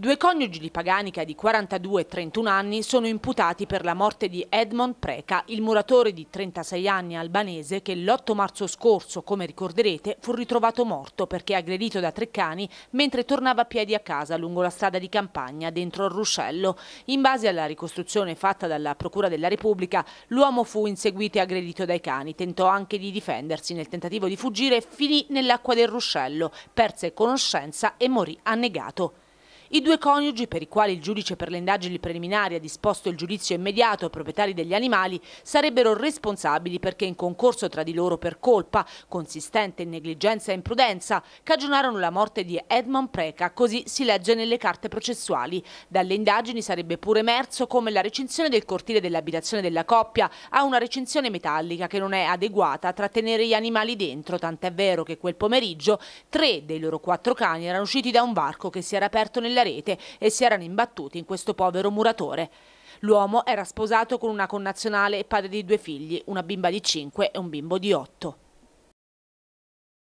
Due coniugi di Paganica di 42 e 31 anni sono imputati per la morte di Edmond Preca, il muratore di 36 anni albanese che l'8 marzo scorso, come ricorderete, fu ritrovato morto perché aggredito da tre cani mentre tornava a piedi a casa lungo la strada di campagna dentro il ruscello. In base alla ricostruzione fatta dalla Procura della Repubblica, l'uomo fu inseguito e aggredito dai cani, tentò anche di difendersi nel tentativo di fuggire, finì nell'acqua del ruscello, perse conoscenza e morì annegato. I due coniugi, per i quali il giudice per le indagini preliminari ha disposto il giudizio immediato ai proprietari degli animali, sarebbero responsabili perché in concorso tra di loro per colpa, consistente in negligenza e imprudenza, cagionarono la morte di Edmond Preca, così si legge nelle carte processuali. Dalle indagini sarebbe pure emerso come la recinzione del cortile dell'abitazione della coppia ha una recinzione metallica che non è adeguata a trattenere gli animali dentro, tant'è vero che quel pomeriggio tre dei loro quattro cani erano usciti da un varco che si era aperto nella della rete e si erano imbattuti in questo povero muratore. L'uomo era sposato con una connazionale e padre di due figli, una bimba di 5 e un bimbo di 8.